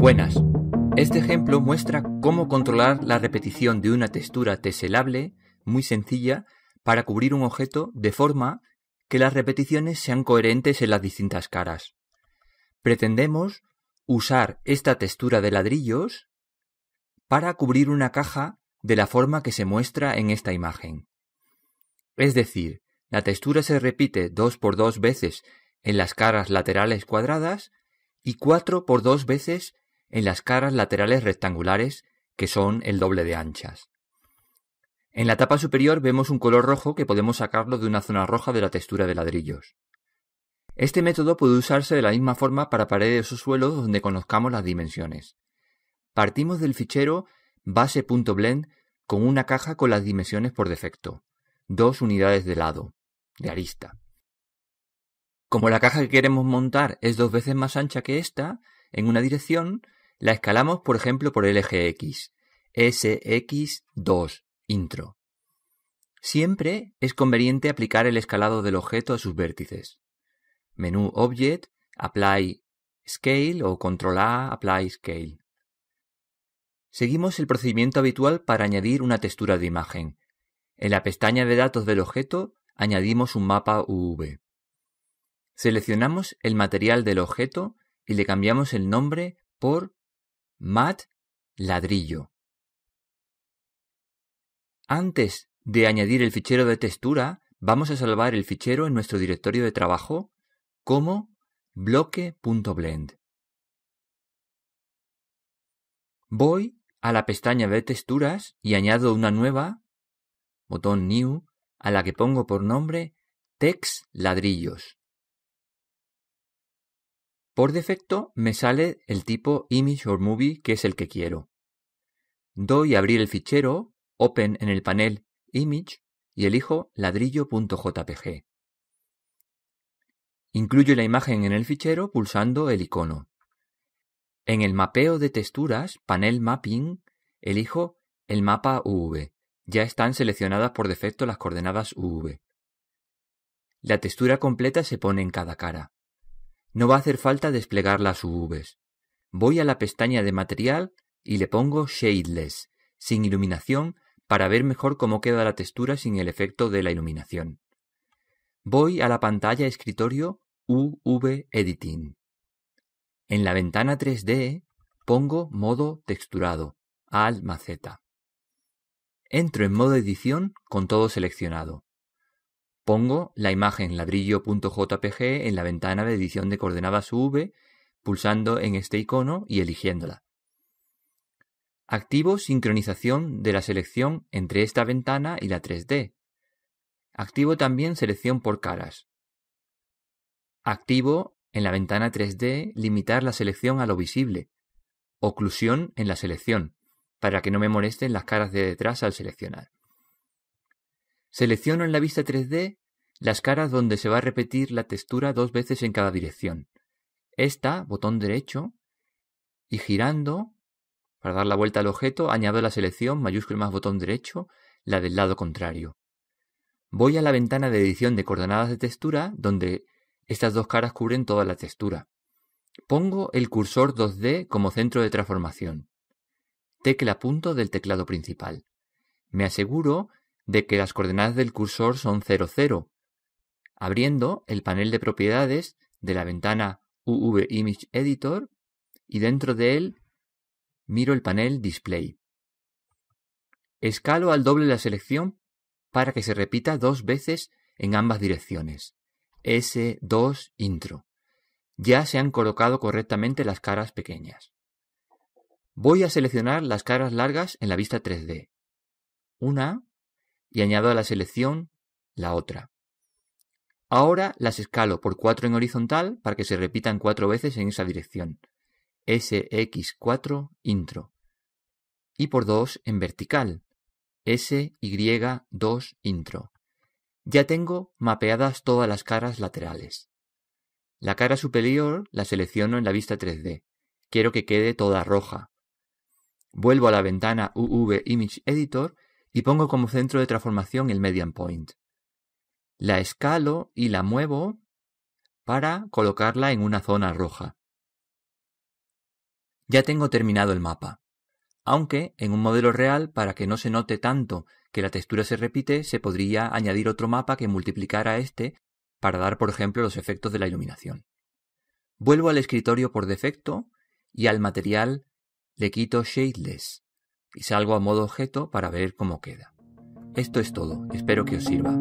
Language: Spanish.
Buenas. Este ejemplo muestra cómo controlar la repetición de una textura teselable muy sencilla para cubrir un objeto de forma que las repeticiones sean coherentes en las distintas caras. Pretendemos usar esta textura de ladrillos para cubrir una caja de la forma que se muestra en esta imagen. Es decir, la textura se repite dos por dos veces en las caras laterales cuadradas y cuatro por dos veces en las caras laterales rectangulares, que son el doble de anchas. En la tapa superior vemos un color rojo que podemos sacarlo de una zona roja de la textura de ladrillos. Este método puede usarse de la misma forma para paredes o suelos donde conozcamos las dimensiones. Partimos del fichero base.blend con una caja con las dimensiones por defecto, dos unidades de lado, de arista. Como la caja que queremos montar es dos veces más ancha que esta, en una dirección, la escalamos, por ejemplo, por el eje X. SX2, intro. Siempre es conveniente aplicar el escalado del objeto a sus vértices. Menú Object, Apply Scale o Control A, Apply Scale. Seguimos el procedimiento habitual para añadir una textura de imagen. En la pestaña de datos del objeto añadimos un mapa UV. Seleccionamos el material del objeto y le cambiamos el nombre por mat Ladrillo. Antes de añadir el fichero de textura, vamos a salvar el fichero en nuestro directorio de trabajo como bloque.blend. Voy a la pestaña de texturas y añado una nueva, botón New, a la que pongo por nombre Text Ladrillos. Por defecto me sale el tipo Image or Movie que es el que quiero. Doy a abrir el fichero, Open en el panel Image y elijo ladrillo.jpg. Incluyo la imagen en el fichero pulsando el icono. En el mapeo de texturas, panel Mapping, elijo el mapa UV. Ya están seleccionadas por defecto las coordenadas UV. La textura completa se pone en cada cara. No va a hacer falta desplegar las UVs. Voy a la pestaña de material y le pongo Shadeless, sin iluminación, para ver mejor cómo queda la textura sin el efecto de la iluminación. Voy a la pantalla escritorio UV Editing. En la ventana 3D pongo modo texturado, al maceta. Entro en modo edición con todo seleccionado. Pongo la imagen ladrillo.jpg en la ventana de edición de coordenadas UV, pulsando en este icono y eligiéndola. Activo sincronización de la selección entre esta ventana y la 3D. Activo también selección por caras. Activo en la ventana 3D limitar la selección a lo visible. Oclusión en la selección, para que no me molesten las caras de detrás al seleccionar. Selecciono en la vista 3D las caras donde se va a repetir la textura dos veces en cada dirección. Esta, botón derecho, y girando, para dar la vuelta al objeto, añado la selección, mayúscula más botón derecho, la del lado contrario. Voy a la ventana de edición de coordenadas de textura, donde estas dos caras cubren toda la textura. Pongo el cursor 2D como centro de transformación. Tecla punto del teclado principal. Me aseguro de que las coordenadas del cursor son 0, 0, abriendo el panel de propiedades de la ventana UV Image Editor y dentro de él miro el panel Display. Escalo al doble la selección para que se repita dos veces en ambas direcciones. S2 intro. Ya se han colocado correctamente las caras pequeñas. Voy a seleccionar las caras largas en la vista 3D. Una, y añado a la selección la otra. Ahora las escalo por 4 en horizontal para que se repitan 4 veces en esa dirección. SX4 intro. Y por 2 en vertical. SY2 intro. Ya tengo mapeadas todas las caras laterales. La cara superior la selecciono en la vista 3D. Quiero que quede toda roja. Vuelvo a la ventana UV Image Editor y pongo como centro de transformación el median point. La escalo y la muevo para colocarla en una zona roja. Ya tengo terminado el mapa. Aunque en un modelo real, para que no se note tanto que la textura se repite, se podría añadir otro mapa que multiplicara este para dar, por ejemplo, los efectos de la iluminación. Vuelvo al escritorio por defecto y al material le quito Shadeless y salgo a modo objeto para ver cómo queda. Esto es todo, espero que os sirva.